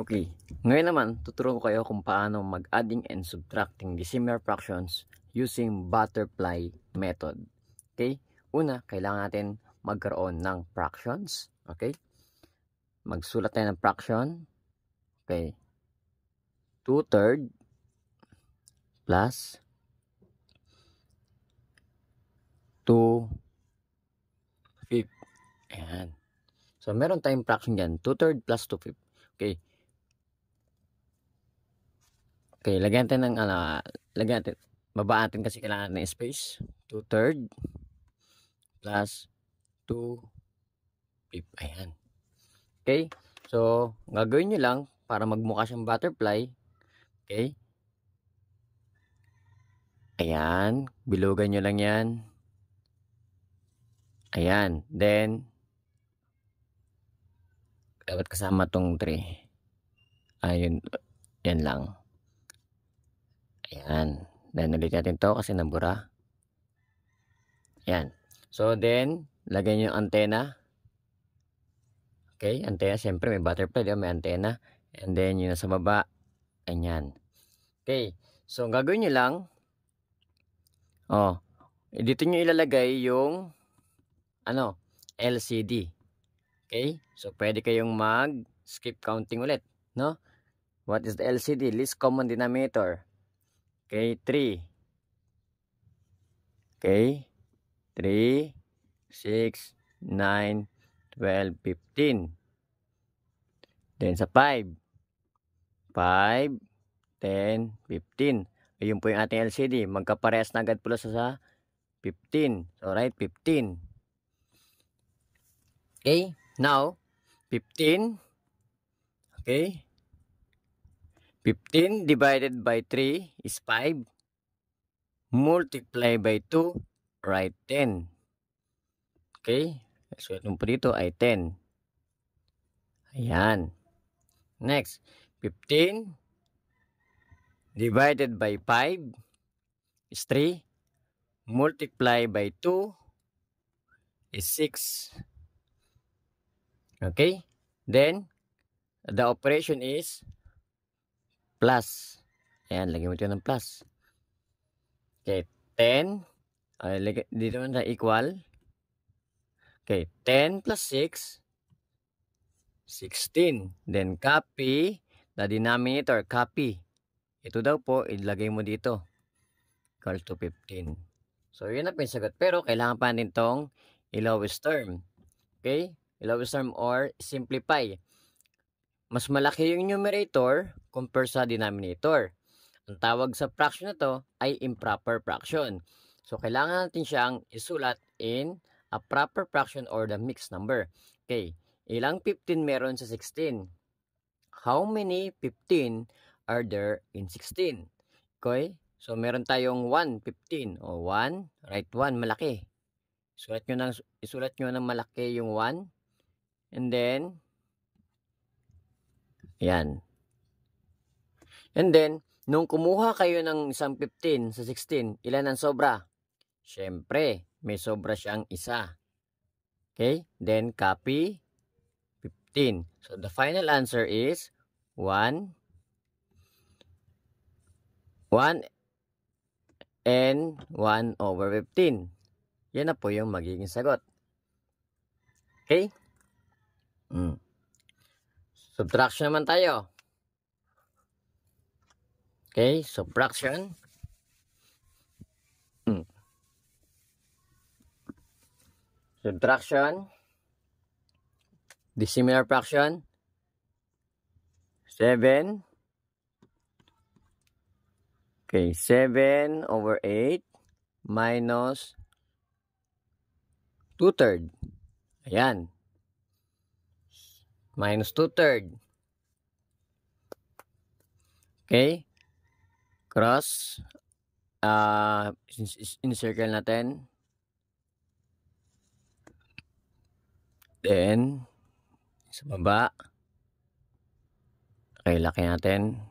Okay, ngayon naman tuturuan ko kayo kung paano mag-adding and subtracting decimal fractions using butterfly method. Okay, una, kailangan natin magkaroon ng fractions. Okay, magsulat tayo ng fraction. Okay, 2 third plus 2 fifth. Ayan. So, meron tayong fraction dyan. 2 third plus 2 fifth. Okay, Okay, lagyan natin ng, ano, lagyan natin, babaatin kasi kailangan ng space. 2 third plus 2 fifth. Ayan. Okay, so, gagawin nyo lang para magmukha siyang butterfly. Okay. Ayan, bilugan nyo lang yan. Ayan, then, dapat kasama tong 3. Ayun, yan lang. Ayan. Then, ulit natin to kasi nabura. Ayan. So, then, lagay nyo yung antena. Okay, antena. Siyempre, may butterfly. Diba? May antena. And then, yun sa baba. Ayan. Okay. So, ang gagawin nyo lang, oh, dito nyo ilalagay yung, ano, LCD. Okay? So, pwede kayong mag-skip counting ulit. No? What is the LCD? Least common denominator. Okay, 3. Okay, 3, 6, 9, 12, 15. Then sa 5. 5, 10, 15. Ayun po yung ating LCD. Magkaparehas na agad plus sa, sa 15. Alright, 15. Okay, now, 15. Okay, 15 divided by 3 is 5. Multiply by 2, write 10. Okay? So, itong po dito ay 10. Ayan. Next, 15 divided by 5 is 3. Multiply by 2 is 6. Okay? Then, the operation is plus. Ayan, lagyan mo dito ng plus. Okay, 10. Ay, lagay, dito na equal. Okay, 10 plus 6, 16. Then copy the denominator, copy. Ito daw po, ilagay mo dito. Equal to 15. So, yun na pinsagot. Pero, kailangan pa natin itong lowest term. Okay? Lowest term or simplify. Mas malaki yung numerator compare sa denominator. Ang tawag sa fraction na to ay improper fraction. So, kailangan natin siyang isulat in a proper fraction or the mixed number. Okay, ilang 15 meron sa 16? How many 15 are there in 16? Okay, so meron tayong 1, 15. O 1, right 1, malaki. Isulat nyo ng, isulat nyo ng malaki yung 1. And then, yan. And then, nung kumuha kayo ng isang 15 sa 16, ilan ang sobra? Siyempre, may sobra siyang isa. Okay? Then, copy 15. So, the final answer is 1, 1 and 1 over 15. Yan na po yung magiging sagot. Okay? Mm. Subtraction naman tayo. Okay, subtraction. Hmm. Subtraction. Dissimilar fraction. 7. Okay, 7 over 8 minus 2 third. Ayan minus 2 third. Okay? Cross. Uh, in-circle natin. Then, sa baba. Okay, laki natin.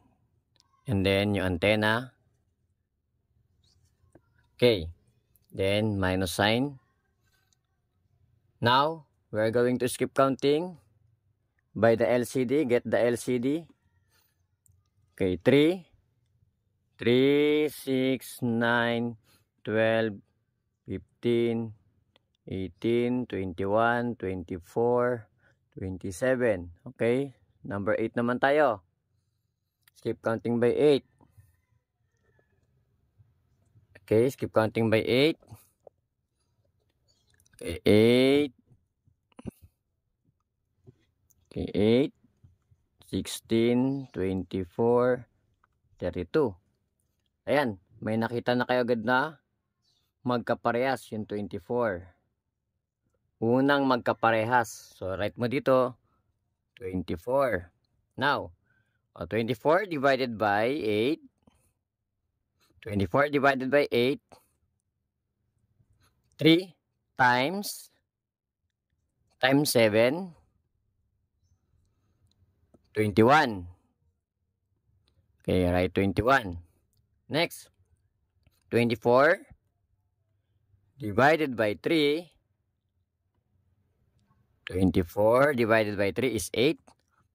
And then, yung antenna. Okay. Then, minus sign. Now, we're going to skip counting by the LCD get the LCD okay 3 3 6 9 12 15 18 21 24 27 okay number 8 naman tayo skip counting by 8 okay skip counting by 8 okay 8 Okay, 8, 16, 24, 32. Ayan, may nakita na kayo agad na magkaparehas yung 24. Unang magkaparehas. So, write mo dito, 24. Now, 24 divided by 8. 24 divided by 8. 3 times times 7 21. Okay, write 21. Next, 24 divided by 3. 24 divided by 3 is 8.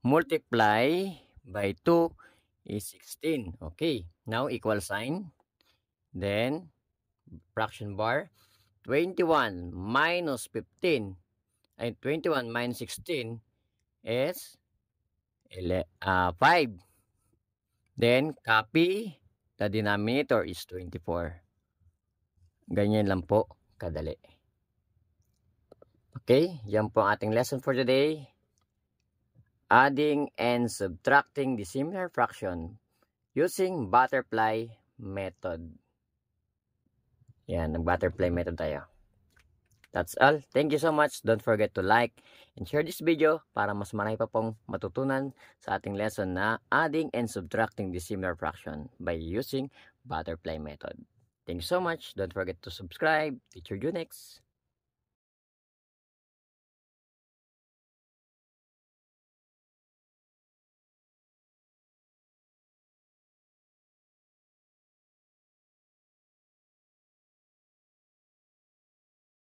Multiply by 2 is 16. Okay, now equal sign. Then, fraction bar. 21 minus 15 and 21 minus 16 is ele, uh, ah, 5. Then, copy. The denominator is 24. Ganyan lang po. Kadali. Okay, yan po ang ating lesson for today. Adding and subtracting the similar fraction using butterfly method. Yan, nag-butterfly method tayo. That's all. Thank you so much. Don't forget to like and share this video para mas marami pa pong matutunan sa ating lesson na adding and subtracting dissimilar fraction by using butterfly method. Thank you so much. Don't forget to subscribe. Teacher Unix.